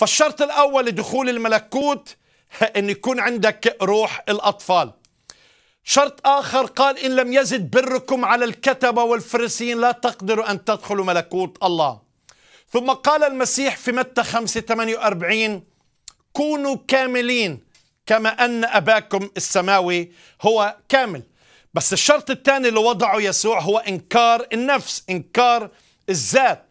فالشرط الأول لدخول الملكوت أن يكون عندك روح الأطفال شرط آخر قال إن لم يزد بركم على الكتبة والفرسين لا تقدروا أن تدخلوا ملكوت الله ثم قال المسيح في متى 5 48 كونوا كاملين كما أن أباكم السماوي هو كامل بس الشرط الثاني اللي وضعه يسوع هو إنكار النفس إنكار الذات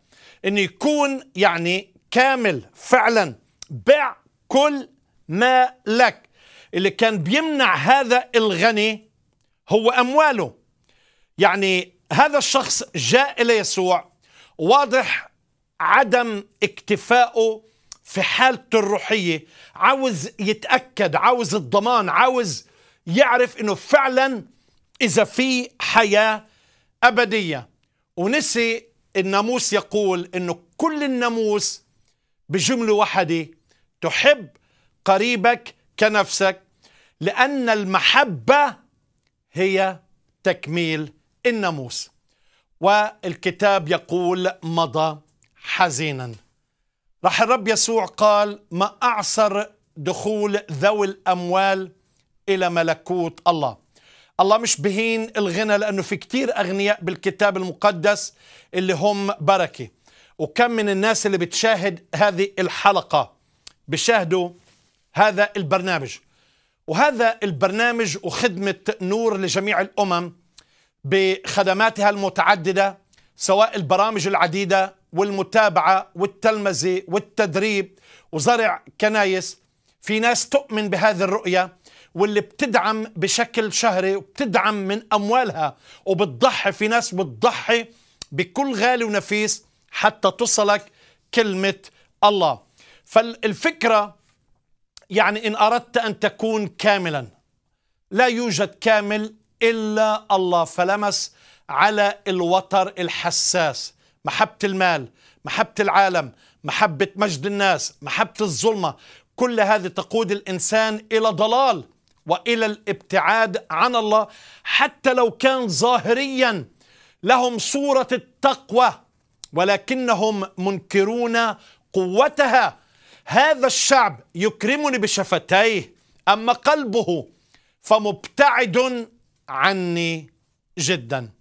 أن يكون يعني كامل فعلا بع كل ما لك اللي كان بيمنع هذا الغني هو أمواله يعني هذا الشخص جاء إلى يسوع واضح عدم اكتفائه في حالته الروحية عاوز يتأكد عاوز الضمان عاوز يعرف أنه فعلا إذا في حياة أبدية ونسي الناموس يقول أنه كل الناموس بجمله واحده تحب قريبك كنفسك لان المحبه هي تكميل الناموس والكتاب يقول مضى حزينا راح الرب يسوع قال ما اعصر دخول ذوي الاموال الى ملكوت الله الله مش بهين الغنى لانه في كتير اغنياء بالكتاب المقدس اللي هم بركه وكم من الناس اللي بتشاهد هذه الحلقة بيشاهدوا هذا البرنامج وهذا البرنامج وخدمة نور لجميع الأمم بخدماتها المتعددة سواء البرامج العديدة والمتابعة والتلمذة والتدريب وزرع كنايس في ناس تؤمن بهذه الرؤية واللي بتدعم بشكل شهري وبتدعم من أموالها وبتضحي في ناس بتضحي بكل غالي ونفيس حتى تصلك كلمة الله فالفكرة يعني إن أردت أن تكون كاملا لا يوجد كامل إلا الله فلمس على الوتر الحساس محبة المال محبة العالم محبة مجد الناس محبة الظلمة كل هذه تقود الإنسان إلى ضلال والى الابتعاد عن الله حتى لو كان ظاهريا لهم صوره التقوى ولكنهم منكرون قوتها هذا الشعب يكرمني بشفتيه اما قلبه فمبتعد عني جدا